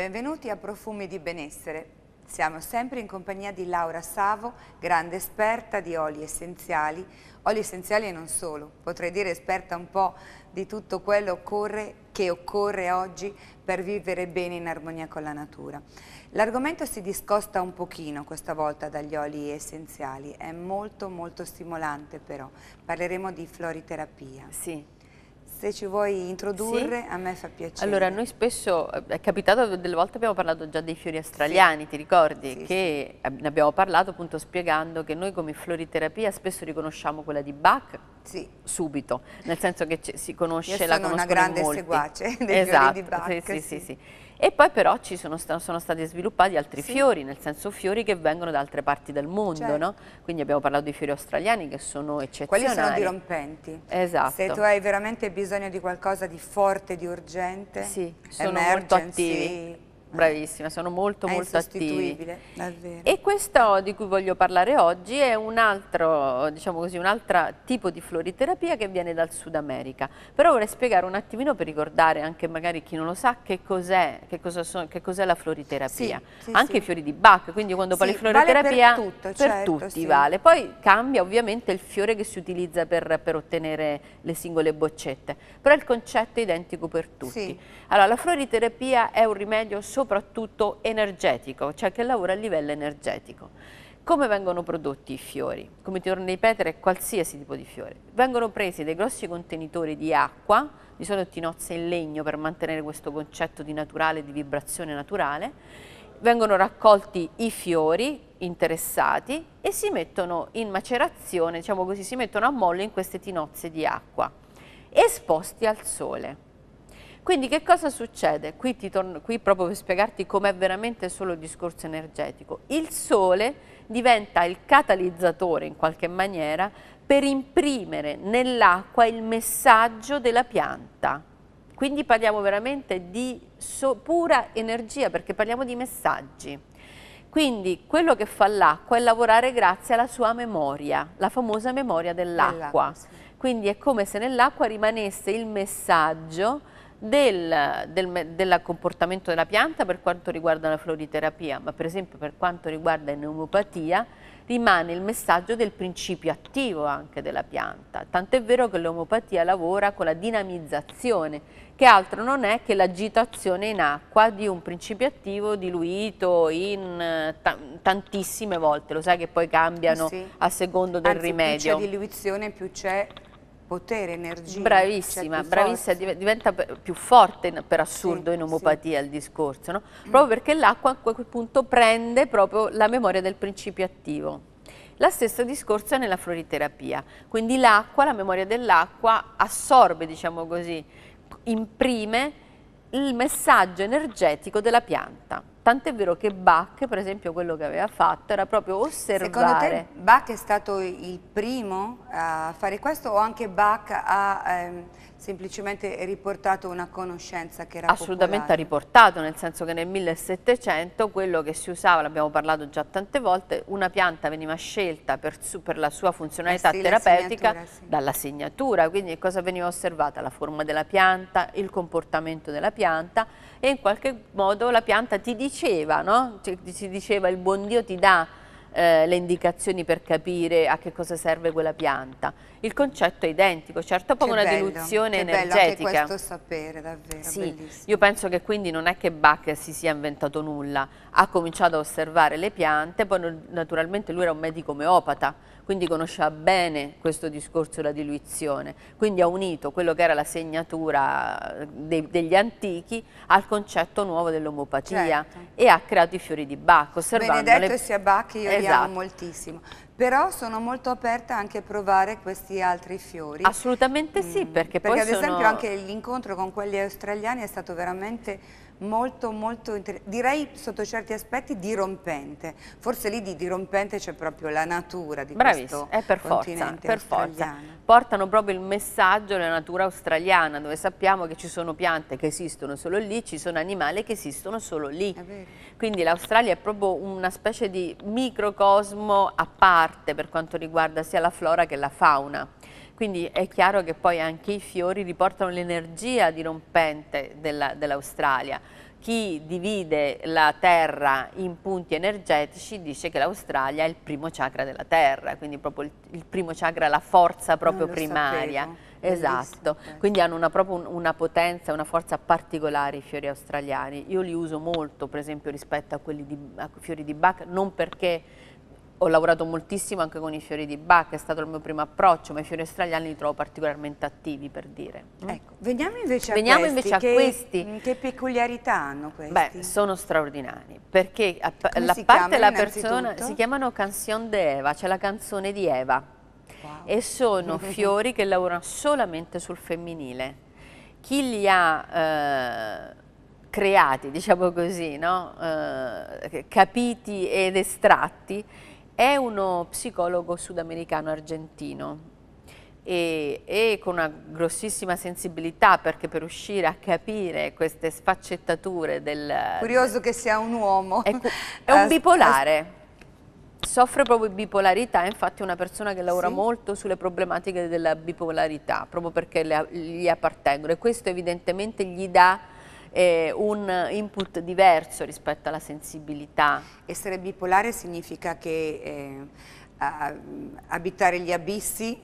Benvenuti a Profumi di Benessere. Siamo sempre in compagnia di Laura Savo, grande esperta di oli essenziali, oli essenziali e non solo, potrei dire esperta un po' di tutto quello occorre, che occorre oggi per vivere bene in armonia con la natura. L'argomento si discosta un pochino questa volta dagli oli essenziali, è molto molto stimolante però, parleremo di floriterapia. Sì se ci vuoi introdurre, sì. a me fa piacere. Allora, noi spesso, eh, è capitato, delle volte abbiamo parlato già dei fiori australiani, sì. ti ricordi? Sì, che ne abbiamo parlato appunto spiegando che noi come floriterapia spesso riconosciamo quella di Bach subito, nel senso che si conosce Io la conoscono Io sono una grande seguace dei esatto, fiori di esatto, Bach. sì, sì. sì. E poi però ci sono, sono stati sviluppati altri sì. fiori, nel senso fiori che vengono da altre parti del mondo, certo. no? Quindi abbiamo parlato di fiori australiani che sono eccezionali. Quelli sono dirompenti. Esatto. Se tu hai veramente bisogno di qualcosa di forte, di urgente, sì, sono emergency. molto attivi. Bravissima, sono molto è molto attivi. Davvero. E questo di cui voglio parlare oggi è un altro, diciamo così, un altro tipo di floriterapia che viene dal Sud America. Però vorrei spiegare un attimino per ricordare anche magari chi non lo sa che cos'è, cos cos la floriterapia. Sì, sì, anche sì. i fiori di Bach, quindi quando parli di floriterapia vale per, tutto, per certo, tutti vale. Poi cambia ovviamente il fiore che si utilizza per, per, ottenere le singole boccette, però il concetto è identico per tutti. Allora la floriterapia è un rimedio solo soprattutto energetico, cioè che lavora a livello energetico. Come vengono prodotti i fiori? Come ti torno di petere, qualsiasi tipo di fiore. Vengono presi dei grossi contenitori di acqua, di solito tinozze in legno per mantenere questo concetto di naturale, di vibrazione naturale, vengono raccolti i fiori interessati e si mettono in macerazione, diciamo così, si mettono a mollo in queste tinozze di acqua, esposti al sole. Quindi che cosa succede? Qui, ti torno, qui proprio per spiegarti com'è veramente solo il discorso energetico. Il Sole diventa il catalizzatore in qualche maniera per imprimere nell'acqua il messaggio della pianta. Quindi parliamo veramente di so pura energia perché parliamo di messaggi. Quindi quello che fa l'acqua è lavorare grazie alla sua memoria, la famosa memoria dell'acqua. Quindi è come se nell'acqua rimanesse il messaggio del, del, del, comportamento della pianta per quanto riguarda la floriterapia, ma per esempio per quanto riguarda la l'omopatia rimane il messaggio del principio attivo anche della pianta. Tant'è vero che l'omopatia lavora con la dinamizzazione, che altro non è che l'agitazione in acqua di un principio attivo diluito in tantissime volte. Lo sai che poi cambiano sì. a secondo del Anzi, rimedio. Più c'è diluizione, più c'è potere, energia. Bravissima, cioè bravissima, diventa più forte per assurdo sì, in omopatia sì. il discorso, no? proprio perché l'acqua a quel punto prende proprio la memoria del principio attivo. La stessa discorso è nella floriterapia, quindi l'acqua, la memoria dell'acqua assorbe, diciamo così, imprime il messaggio energetico della pianta. Tant'è vero che Bach, per esempio, quello che aveva fatto era proprio osservare. Secondo te Bach è stato il primo a fare questo o anche Bach ha ehm, semplicemente riportato una conoscenza che era Assolutamente popolare? ha riportato, nel senso che nel 1700 quello che si usava, l'abbiamo parlato già tante volte, una pianta veniva scelta per, su, per la sua funzionalità eh sì, terapeutica signatura, sì. dalla segnatura, quindi cosa veniva osservata? La forma della pianta, il comportamento della pianta e in qualche modo la pianta ti diceva, no? Cioè, ti diceva il buon Dio ti dà eh, le indicazioni per capire a che cosa serve quella pianta. Il concetto è identico, certo poi una bello, diluzione che energetica. Bello anche questo sapere, davvero, sì, bellissimo. Io penso che quindi non è che Bach si sia inventato nulla, ha cominciato a osservare le piante, poi naturalmente lui era un medico omeopata, quindi conosceva bene questo discorso della diluizione, quindi ha unito quello che era la segnatura eh, dei, degli antichi al concetto nuovo dell'omopatia certo. e ha creato i fiori di Bach. Benedetto le... e sia Bach, io esatto. li amo esatto. moltissimo. Però sono molto aperta anche a provare questi altri fiori. Assolutamente sì, perché, mm, perché poi Perché ad sono... esempio anche l'incontro con quelli australiani è stato veramente molto, molto, direi sotto certi aspetti dirompente. Forse lì di dirompente c'è proprio la natura di Bravissimo, questo è per forza, per forza. Portano proprio il messaggio della natura australiana, dove sappiamo che ci sono piante che esistono solo lì, ci sono animali che esistono solo lì. Quindi l'Australia è proprio una specie di microcosmo a parte per quanto riguarda sia la flora che la fauna. Quindi è chiaro che poi anche i fiori riportano l'energia dirompente dell'Australia. Dell Chi divide la Terra in punti energetici dice che l'Australia è il primo chakra della Terra, quindi proprio il, il primo chakra, la forza ah, proprio primaria. Sapevo. Esatto, ecco. quindi hanno una, proprio una potenza, una forza particolare i fiori australiani. Io li uso molto, per esempio, rispetto a quelli di a fiori di Bach, non perché ho lavorato moltissimo anche con i fiori di Bach, è stato il mio primo approccio, ma i fiori australiani li trovo particolarmente attivi per dire. Mm. Ecco, veniamo invece veniamo a questi. Invece a che, questi. Mm, che peculiarità hanno questi? Beh, sono straordinari, perché a, la parte della persona si chiamano Canción de Eva, cioè la canzone di Eva. Wow. E sono fiori che lavorano solamente sul femminile. Chi li ha... Eh, creati, diciamo così, no? eh, capiti ed estratti, è uno psicologo sudamericano-argentino e, e, con una grossissima sensibilità perché per riuscire a capire queste sfaccettature del... Curioso che sia un uomo. È, è un bipolare. Soffre proprio di bipolarità, infatti è una persona che lavora sì. molto sulle problematiche della bipolarità, proprio perché le, gli appartengono e questo evidentemente gli dà eh, un input diverso rispetto alla sensibilità. Essere bipolare significa che eh, abitare gli abissi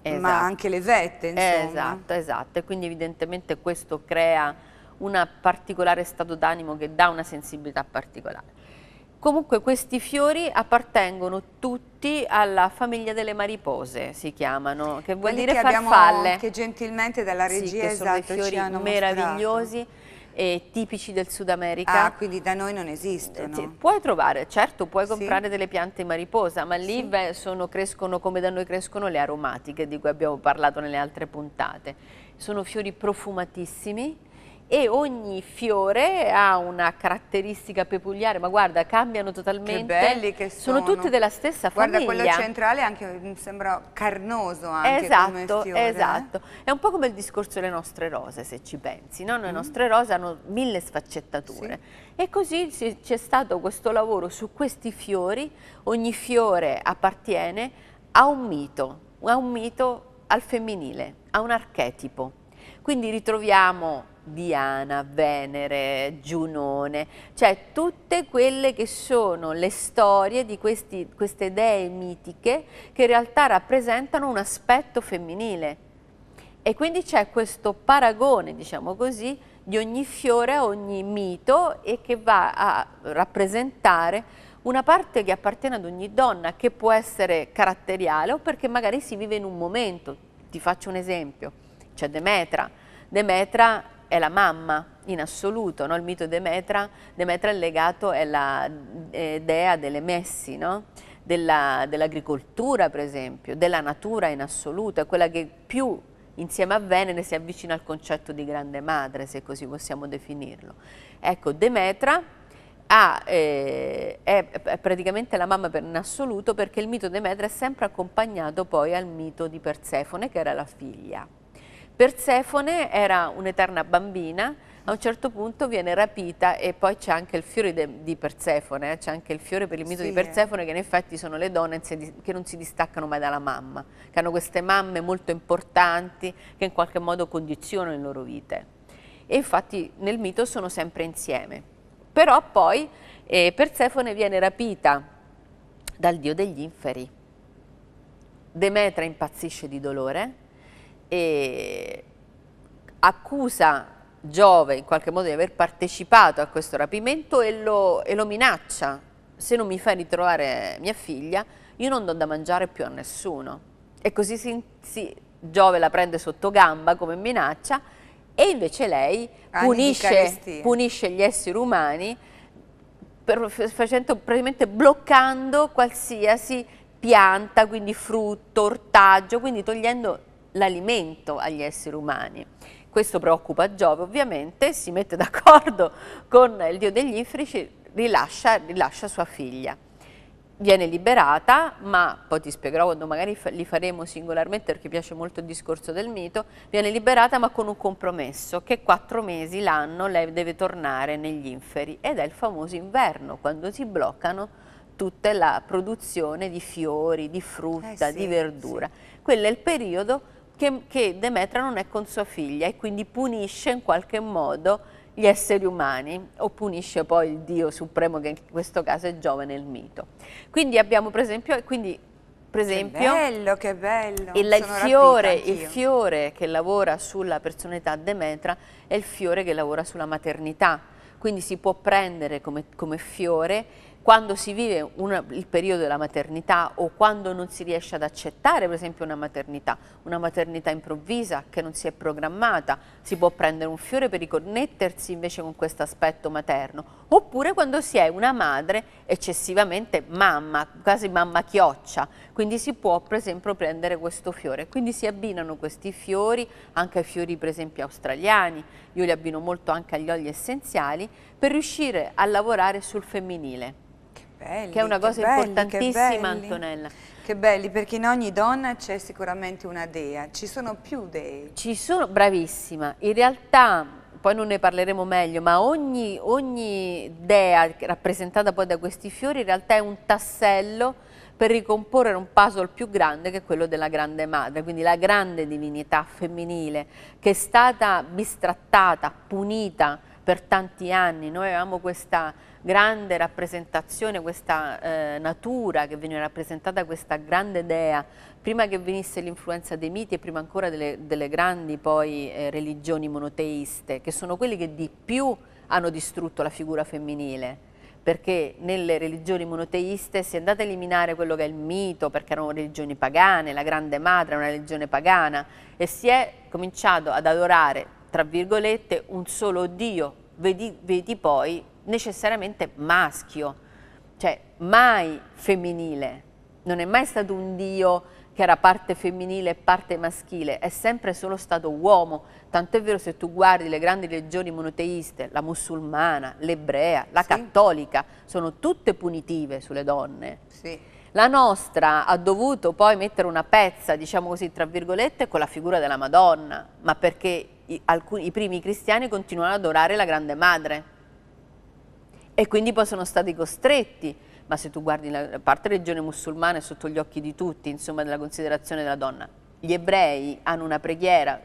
esatto. ma anche le vette eh, insomma. Esatto, esatto e quindi evidentemente questo crea un particolare stato d'animo che dà una sensibilità particolare. Comunque questi fiori appartengono tutti alla famiglia delle maripose, si chiamano, che vuol Quelli dire che farfalle. Abbiamo, che gentilmente dalla regia sì, esatto, sono dei esatto, fiori meravigliosi mostrato eh, tipici del Sud America. Ah, quindi da noi non esistono. Eh, puoi trovare, certo, puoi comprare sì. delle piante mariposa, ma lì sì. beh, sono, crescono come da noi crescono le aromatiche di cui abbiamo parlato nelle altre puntate. Sono fiori profumatissimi, e ogni fiore ha una caratteristica peculiare, ma guarda, cambiano totalmente. Che belli che sono. Sono tutte della stessa guarda, famiglia. Guarda, quello centrale anche, sembra carnoso anche esatto, fiore, eh? Esatto, eh? è un po' come il discorso delle nostre rose, se ci pensi, no? le mm. nostre rose hanno mille sfaccettature. Sì. E così c'è stato questo lavoro su questi fiori, ogni fiore appartiene a un mito, a un mito al femminile, a un archetipo. Quindi ritroviamo Diana, Venere, Giunone, cioè tutte quelle che sono le storie di questi, queste dee mitiche che in realtà rappresentano un aspetto femminile. E quindi c'è questo paragone, diciamo così, di ogni fiore a ogni mito e che va a rappresentare una parte che appartiene ad ogni donna, che può essere caratteriale o perché magari si vive in un momento. Ti faccio un esempio, c'è Demetra. Demetra è la mamma in assoluto, no? il mito Demetra, Demetra è legato, alla eh, dea delle messi, no? dell'agricoltura dell per esempio, della natura in assoluto, è quella che più insieme a Venere si avvicina al concetto di grande madre, se così possiamo definirlo. Ecco, Demetra ha, eh, è praticamente la mamma per, in assoluto perché il mito Demetra è sempre accompagnato poi al mito di Persefone che era la figlia. Persefone era un'eterna bambina, a un certo punto viene rapita e poi c'è anche il fiore di Persefone, eh, c'è anche il fiore per il mito sì, di Persefone eh. che in effetti sono le donne che non si distaccano mai dalla mamma, che hanno queste mamme molto importanti che in qualche modo condizionano le loro vite. E infatti nel mito sono sempre insieme. Però poi eh, Persefone viene rapita dal dio degli inferi. Demetra impazzisce di dolore e accusa Giove in qualche modo di aver partecipato a questo rapimento e lo, e lo minaccia. Se non mi fai ritrovare mia figlia, io non do da mangiare più a nessuno. E così si, si, Giove la prende sotto gamba come minaccia e invece lei punisce, punisce, gli esseri umani per, facendo, praticamente bloccando qualsiasi pianta, quindi frutto, ortaggio, quindi togliendo l'alimento agli esseri umani. Questo preoccupa Giove ovviamente, si mette d'accordo con il dio degli Ifrici, rilascia, rilascia sua figlia viene liberata, ma poi ti spiegherò quando magari li faremo singolarmente perché piace molto il discorso del mito, viene liberata ma con un compromesso che quattro mesi l'anno lei deve tornare negli inferi ed è il famoso inverno quando si bloccano tutta la produzione di fiori, di frutta, eh sì, di verdura. Sì. Quello è il periodo che, che Demetra non è con sua figlia e quindi punisce in qualche modo gli esseri umani o punisce poi il Dio supremo che in questo caso è Giove nel mito. Quindi abbiamo per esempio, quindi, per esempio che bello, che bello. Il, il, fiore, il, fiore, che lavora sulla personalità Demetra è il fiore che lavora sulla maternità, quindi si può prendere come, come fiore quando si vive un, il periodo della maternità o quando non si riesce ad accettare per esempio una maternità, una maternità improvvisa che non si è programmata, si può prendere un fiore per riconnettersi invece con questo aspetto materno, oppure quando si è una madre eccessivamente mamma, quasi mamma chioccia, quindi si può per esempio prendere questo fiore, quindi si abbinano questi fiori anche ai fiori per esempio australiani, io li abbino molto anche agli oli essenziali per riuscire a lavorare sul femminile belli, che è una cosa belli, importantissima Antonella. Che belli, perché in ogni donna c'è sicuramente una dea, ci sono più dei. Ci sono, bravissima, in realtà poi non ne parleremo meglio, ma ogni, ogni dea rappresentata poi da questi fiori in realtà è un tassello per ricomporre un puzzle più grande che quello della grande madre, quindi la grande divinità femminile che è stata bistrattata, punita per tanti anni. Noi avevamo questa grande rappresentazione, questa eh, natura che veniva rappresentata, questa grande dea, prima che venisse l'influenza dei miti e prima ancora delle, delle grandi poi eh, religioni monoteiste, che sono quelli che di più hanno distrutto la figura femminile perché nelle religioni monoteiste si è andata a eliminare quello che è il mito, perché erano religioni pagane, la grande madre è una religione pagana, e si è cominciato ad adorare, tra virgolette, un solo Dio. Vedi, vedi poi necessariamente maschio, cioè mai femminile, non è mai stato un Dio che era parte femminile e parte maschile, è sempre solo stato uomo, tanto è vero se tu guardi le grandi religioni monoteiste, la musulmana, l'ebrea, la sì. cattolica, sono tutte punitive sulle donne. Sì. La nostra ha dovuto poi mettere una pezza, diciamo così, tra virgolette, con la figura della Madonna, ma perché i, alcuni, i primi cristiani continuano ad adorare la grande madre e quindi poi sono stati costretti ma se tu guardi la parte regione musulmana è sotto gli occhi di tutti, insomma, della considerazione della donna. Gli ebrei hanno una preghiera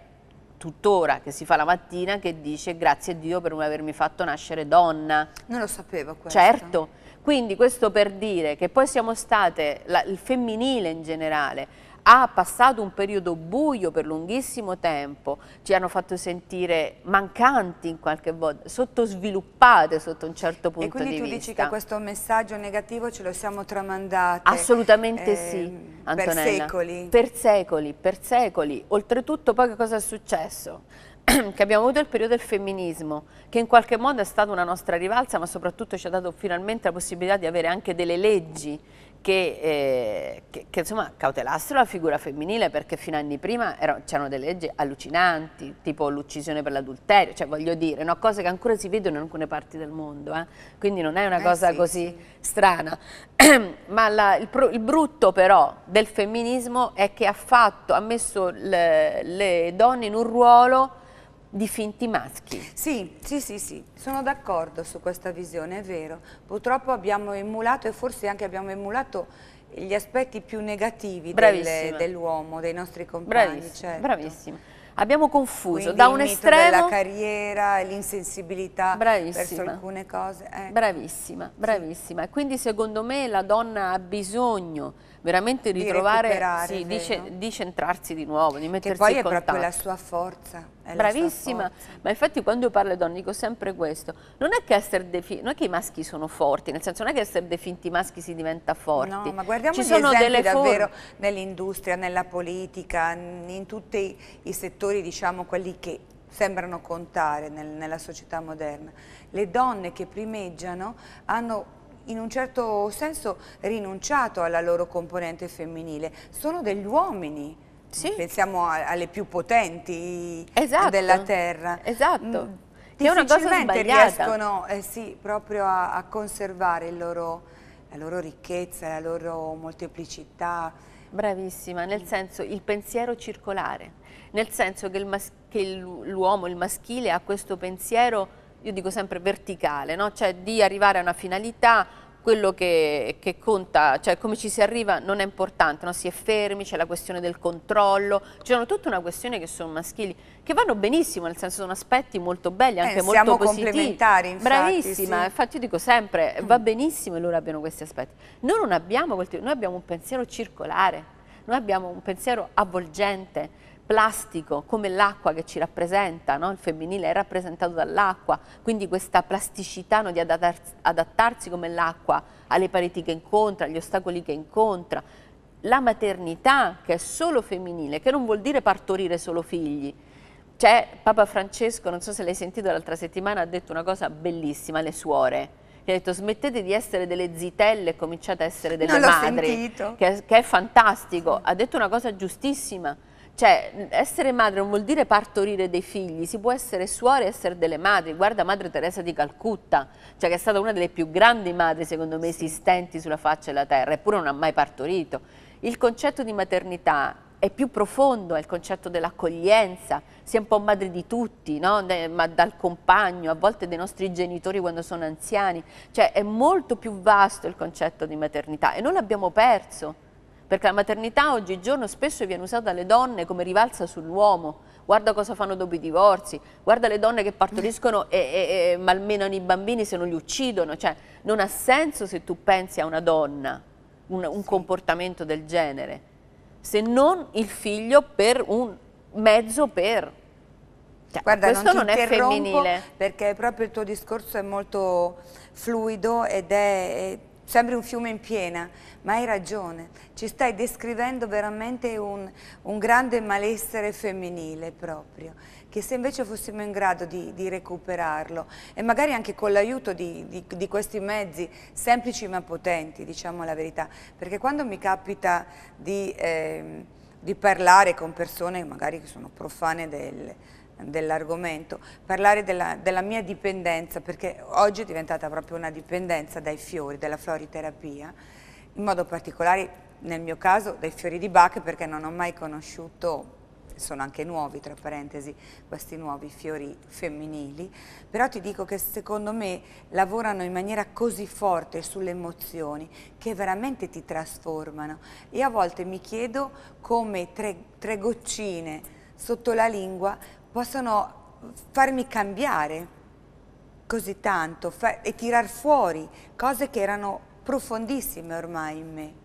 tuttora che si fa la mattina che dice grazie a Dio per avermi fatto nascere donna. Non lo sapevo questo. Certo, quindi questo per dire che poi siamo state, la, il femminile in generale, ha passato un periodo buio per lunghissimo tempo, ci hanno fatto sentire mancanti in qualche modo, sottosviluppate sotto un certo punto di vista. E quindi tu vista. dici che questo messaggio negativo ce lo siamo tramandati? Assolutamente eh, sì, Antonella. Per secoli? Per secoli, per secoli. Oltretutto poi che cosa è successo? che abbiamo avuto il periodo del femminismo, che in qualche modo è stata una nostra rivalsa, ma soprattutto ci ha dato finalmente la possibilità di avere anche delle leggi che, eh, che, che insomma, cautelassero la figura femminile perché fino a anni prima c'erano delle leggi allucinanti, tipo l'uccisione per l'adulterio, cioè voglio dire, no? cose che ancora si vedono in alcune parti del mondo, eh? quindi non è una eh cosa sì, così sì. strana. Ma la, il, pro, il, brutto però del femminismo è che ha, fatto, ha messo le, le donne in un ruolo di finti maschi. Sì, sì, sì, sì. sono d'accordo su questa visione, è vero. Purtroppo abbiamo emulato e forse anche abbiamo emulato gli aspetti più negativi dell'uomo, dell dei nostri compagni. Bravissima, certo. bravissima. Abbiamo confuso Quindi da un estremo la carriera e l'insensibilità verso alcune cose. Eh. Bravissima, bravissima. Quindi secondo me la donna ha bisogno veramente ritrovare, di, sì, di, di, centrarsi di nuovo, di mettersi in contatto. Che poi è contatto. proprio la sua forza. Bravissima, ma infatti quando io parlo ai donne dico sempre questo, non è, non è, che i maschi sono forti, nel senso non è che essere definti maschi si diventa forti. No, ma guardiamo Ci gli sono esempi davvero nell'industria, nella politica, in tutti i, i settori, diciamo, quelli che sembrano contare nel, nella società moderna. Le donne che primeggiano hanno in un certo senso rinunciato alla loro componente femminile, sono degli uomini. Sì. Pensiamo alle più potenti esatto. della terra. Esatto. Mm, che è una cosa sbagliata. riescono eh, sì, proprio a, a conservare loro, la loro ricchezza, la loro molteplicità. Bravissima, nel mm. senso il pensiero circolare, nel senso che l'uomo, il, mas il, il maschile ha questo pensiero io dico sempre verticale, no? cioè di arrivare a una finalità, quello che, che, conta, cioè come ci si arriva non è importante, no? si è fermi, c'è la questione del controllo, c'è tutta una questione che sono maschili, che vanno benissimo, nel senso sono aspetti molto belli, anche eh, molto siamo complementari, infatti. Bravissima, sì. infatti io dico sempre, mm. va benissimo che loro abbiano questi aspetti. Noi non abbiamo, noi abbiamo un pensiero circolare, noi abbiamo un pensiero avvolgente, plastico, come l'acqua che ci rappresenta, no? il femminile è rappresentato dall'acqua, quindi questa plasticità no, di adattarsi come l'acqua alle pareti che incontra, agli ostacoli che incontra, la maternità che è solo femminile, che non vuol dire partorire solo figli. C'è Papa Francesco, non so se l'hai sentito l'altra settimana, ha detto una cosa bellissima alle suore. Gli ha detto smettete di essere delle zitelle e cominciate a essere delle non madri, che, che, è fantastico. Ha detto una cosa giustissima cioè, essere madre non vuol dire partorire dei figli, si può essere suore e essere delle madri. Guarda Madre Teresa di Calcutta, cioè che è stata una delle più grandi madri, secondo me, esistenti sulla faccia della terra, eppure non ha mai partorito. Il concetto di maternità è più profondo, è il concetto dell'accoglienza, si è un po' madre di tutti, no? ma dal compagno, a volte dei nostri genitori quando sono anziani, cioè è molto più vasto il concetto di maternità e noi l'abbiamo perso. Perché la maternità oggigiorno spesso viene usata dalle donne come rivalsa sull'uomo. Guarda cosa fanno dopo i divorzi, guarda le donne che partoriscono e, e, e malmenano i bambini se non li uccidono. Cioè, non ha senso se tu pensi a una donna un, un sì. comportamento del genere, se non il figlio per un mezzo per. Cioè, Guarda, questo non, non è femminile. Perché proprio il tuo discorso è molto fluido ed è Sembri un fiume in piena, ma hai ragione, ci stai descrivendo veramente un, un grande malessere femminile proprio, che se invece fossimo in grado di, di recuperarlo e magari anche con l'aiuto di, di, di, questi mezzi semplici ma potenti, diciamo la verità, perché quando mi capita di, eh, parlare con persone magari che sono profane del, dell'argomento, parlare della, della, mia dipendenza, perché oggi è diventata proprio una dipendenza dai fiori, dalla floriterapia, in modo particolare nel mio caso dai fiori di Bach perché non ho mai conosciuto, sono anche nuovi tra parentesi, questi nuovi fiori femminili, però ti dico che secondo me lavorano in maniera così forte sulle emozioni che veramente ti trasformano. Io a volte mi chiedo come tre, tre goccine sotto la lingua possono farmi cambiare così tanto e tirar fuori cose che erano profondissime ormai in me.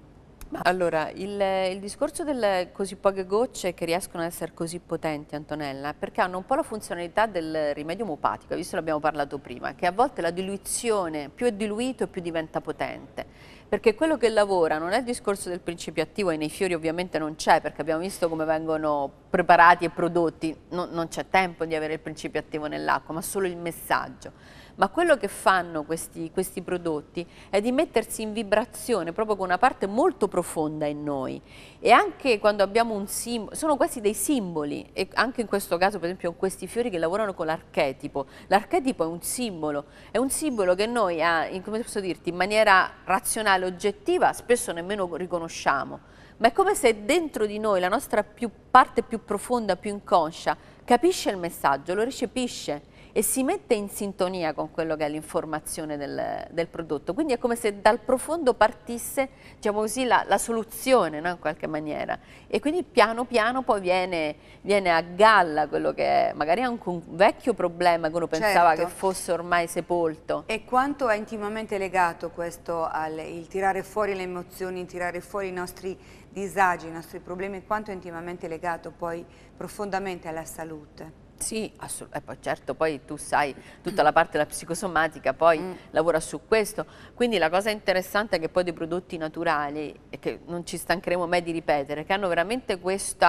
Ma allora, il, il, discorso delle così poche gocce che riescono ad essere così potenti, Antonella, perché hanno un po' la funzionalità del rimedio omopatico, visto che l'abbiamo parlato prima, che a volte la diluizione, più è diluito più diventa potente perché quello che lavora non è il discorso del principio attivo e nei fiori ovviamente non c'è perché abbiamo visto come vengono preparati e prodotti, no, non c'è tempo di avere il principio attivo nell'acqua ma solo il messaggio ma quello che fanno questi, questi prodotti è di mettersi in vibrazione proprio con una parte molto profonda in noi e anche quando abbiamo un simbolo, sono quasi dei simboli e anche in questo caso per esempio questi fiori che lavorano con l'archetipo, l'archetipo è un simbolo, è un simbolo che noi ha, come posso dirti, in maniera razionale, oggettiva, spesso nemmeno riconosciamo, ma è come se dentro di noi la nostra più parte più profonda, più inconscia, capisce il messaggio, lo recepisce e si mette in sintonia con quello che è l'informazione del, del, prodotto. Quindi è come se dal profondo partisse diciamo così, la, la, soluzione no? in qualche maniera e quindi piano piano poi viene, viene, a galla quello che è magari anche un vecchio problema che uno pensava certo. che fosse ormai sepolto. E quanto è intimamente legato questo al tirare fuori le emozioni, il tirare fuori i nostri disagi, i nostri problemi, quanto è intimamente legato poi profondamente alla salute? Sì, assolutamente. Eh, poi, certo, poi tu sai, tutta la parte della psicosomatica poi mm. lavora su questo. Quindi la cosa interessante è che poi dei prodotti naturali, e che non ci stancheremo mai di ripetere, che hanno veramente questo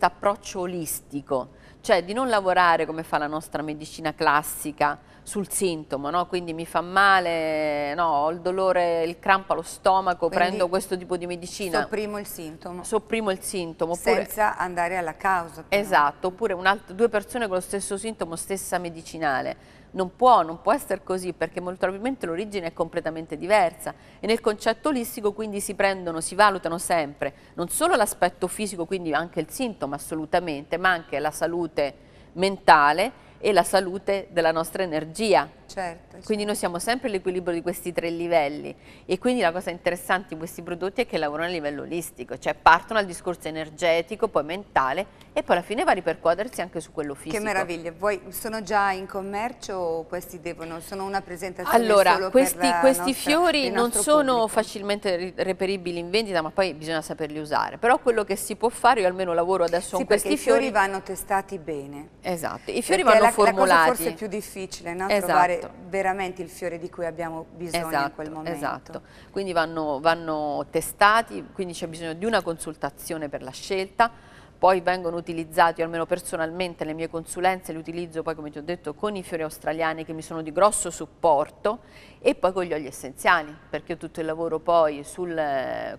approccio olistico, cioè di non lavorare come fa la nostra medicina classica, sul sintomo, no? quindi mi fa male, no, ho il dolore, il crampo allo stomaco, quindi prendo questo tipo di medicina. Sopprimo il sintomo. Sopprimo il sintomo. Oppure... Senza andare alla causa. Però. Esatto, oppure due persone con lo stesso sintomo, stessa medicinale. Non può, non può essere così perché molto probabilmente l'origine è completamente diversa e nel concetto olistico quindi si prendono, si valutano sempre non solo l'aspetto fisico, quindi anche il sintomo assolutamente, ma anche la salute mentale e la salute della nostra energia Certo, certo. Quindi noi certo. siamo sempre all'equilibrio di questi tre livelli e quindi la cosa interessante di questi prodotti è che lavorano a livello olistico, cioè partono dal discorso energetico, poi mentale e poi alla fine va a ripercuotersi anche su quello fisico. Che meraviglia, Voi sono già in commercio o questi devono, sono una presentazione Allora, questi, questi nostra, fiori non sono pubblico. facilmente reperibili in vendita ma poi bisogna saperli usare, però quello che si può fare, io almeno lavoro adesso sì, con questi i fiori. i fiori vanno testati bene. Esatto, i fiori perché vanno la, formulati. La cosa forse più difficile, no? Esatto. Trovare esatto. veramente il fiore di cui abbiamo bisogno esatto, in quel esatto, momento. Esatto, quindi vanno, vanno testati, quindi c'è bisogno di una consultazione per la scelta, poi vengono utilizzati, almeno personalmente le mie consulenze li utilizzo poi come ti ho detto con i fiori australiani che mi sono di grosso supporto e poi con gli oli essenziali, perché tutto il lavoro poi sul,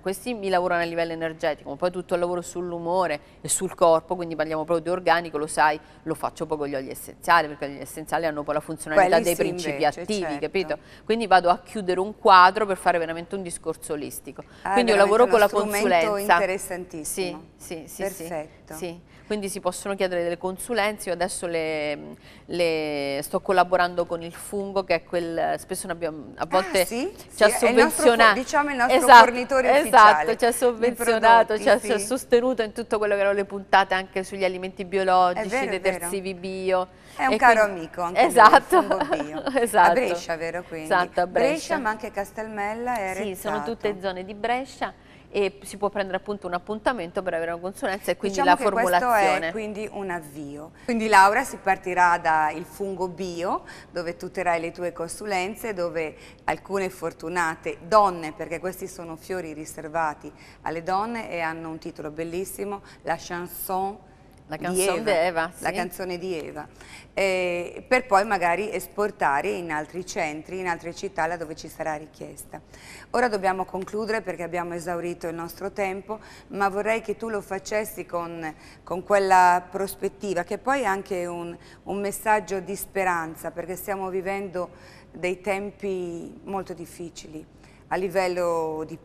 questi mi lavorano a livello energetico, ma poi tutto il lavoro sull'umore e sul corpo, quindi parliamo proprio di organico, lo sai, lo faccio poi con gli oli essenziali, perché gli essenziali hanno poi la funzionalità Quelli dei sì, principi invece, attivi, certo. capito? Quindi vado a chiudere un quadro per fare veramente un discorso olistico. Ah, quindi io lavoro con la consulenza. interessantissimo. Sì, sì, sì. Perfetto. sì. Quindi si possono chiedere delle consulenze, io adesso le, le sto collaborando con il fungo che è quel, spesso ne abbiamo a volte ah, sì, ci ha sì, sovvenzionato. Il nostro, diciamo il nostro esatto, fornitore esatto, ci ha sovvenzionato, ci ha sì. sostenuto in tutto quello che erano le puntate anche sugli alimenti biologici, i detersivi bio. È un e caro quindi, amico anche esatto, lui, esatto. A esatto. Brescia, vero? Quindi. Esatto, a Brescia. Brescia. ma anche Castelmella e Sì, sono tutte zone di Brescia e si può prendere appunto un appuntamento per avere una consulenza e quindi diciamo la formulazione. Questo è quindi un avvio. Quindi Laura si partirà dal fungo bio dove tu tuterai le tue consulenze, dove alcune fortunate donne, perché questi sono fiori riservati alle donne e hanno un titolo bellissimo, la chanson la canzone di Eva, Eva sì. la canzone di Eva, eh, per poi magari esportare in altri centri, in altre città laddove ci sarà richiesta. Ora dobbiamo concludere perché abbiamo esaurito il nostro tempo, ma vorrei che tu lo facessi con, con quella prospettiva, che poi è anche un, un messaggio di speranza, perché stiamo vivendo dei tempi molto difficili a livello di,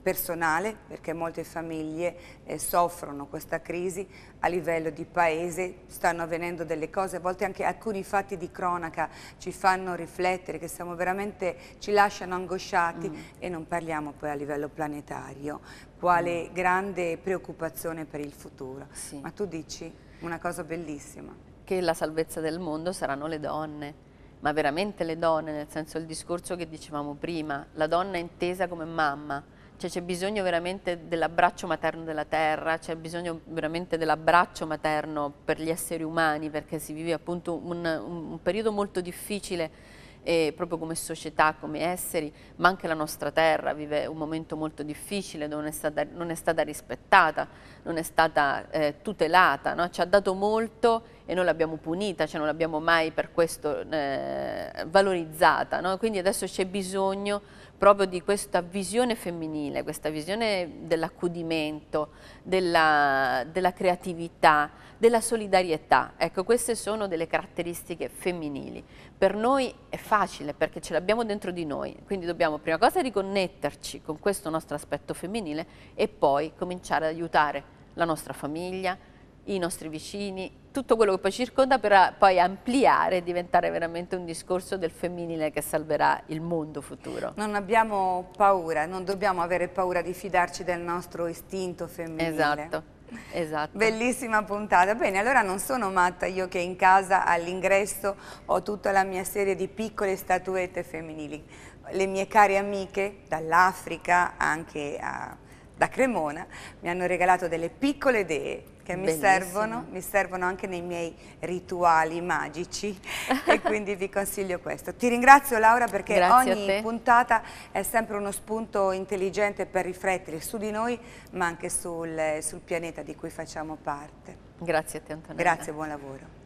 personale, perché molte famiglie eh, soffrono questa crisi, a livello di paese stanno avvenendo delle cose, a volte anche alcuni fatti di cronaca ci fanno riflettere, che siamo veramente, ci lasciano angosciati mm. e non parliamo poi a livello planetario, quale mm. grande preoccupazione per il futuro. Sì. Ma tu dici una cosa bellissima. Che la salvezza del mondo saranno le donne ma veramente le donne, nel senso il discorso che dicevamo prima, la donna è intesa come mamma, cioè c'è bisogno veramente dell'abbraccio materno della terra, c'è bisogno veramente dell'abbraccio materno per gli esseri umani perché si vive appunto un, un, un periodo molto difficile e proprio come società, come esseri, ma anche la nostra terra vive un momento molto difficile, non è stata, non è stata rispettata, non è stata eh, tutelata, no? ci ha dato molto e non l'abbiamo punita, cioè non l'abbiamo mai per questo eh, valorizzata, no? quindi adesso c'è bisogno proprio di questa visione femminile, questa visione dell'accudimento, della, della creatività, della solidarietà. Ecco, queste sono delle caratteristiche femminili. Per noi è facile perché ce l'abbiamo dentro di noi, quindi dobbiamo prima cosa riconnetterci con questo nostro aspetto femminile e poi cominciare ad aiutare la nostra famiglia, i nostri vicini, tutto quello che poi circonda per poi ampliare e diventare veramente un discorso del femminile che salverà il mondo futuro. Non abbiamo paura, non dobbiamo avere paura di fidarci del nostro istinto femminile. Esatto. Esatto. Bellissima puntata. Bene, allora non sono matta io che in casa all'ingresso ho tutta la mia serie di piccole statuette femminili. Le mie care amiche dall'Africa anche a, da Cremona mi hanno regalato delle piccole dee che mi servono, mi servono, anche nei miei rituali magici e quindi vi consiglio questo. Ti ringrazio Laura perché Grazie ogni puntata è sempre uno spunto intelligente per riflettere su di noi ma anche sul, sul pianeta di cui facciamo parte. Grazie a te Antonella. Grazie, buon lavoro.